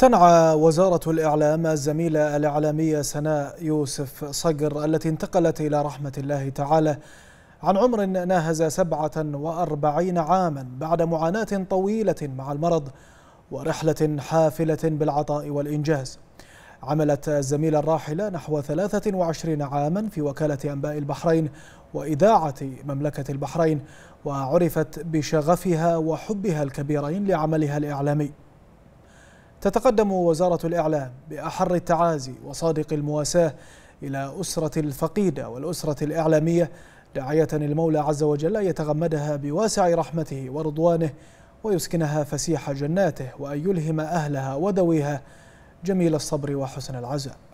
تنعى وزارة الإعلام الزميلة الإعلامية سناء يوسف صقر التي انتقلت إلى رحمة الله تعالى عن عمر ناهز 47 عاما بعد معاناة طويلة مع المرض ورحلة حافلة بالعطاء والإنجاز عملت الزميلة الراحلة نحو 23 عاما في وكالة أنباء البحرين وإذاعة مملكة البحرين وعرفت بشغفها وحبها الكبيرين لعملها الإعلامي تتقدم وزارة الإعلام بأحر التعازي وصادق المواساة إلى أسرة الفقيدة والأسرة الإعلامية داعية المولى عز وجل أن يتغمدها بواسع رحمته ورضوانه ويسكنها فسيح جناته وأن يلهم أهلها وذويها جميل الصبر وحسن العزاء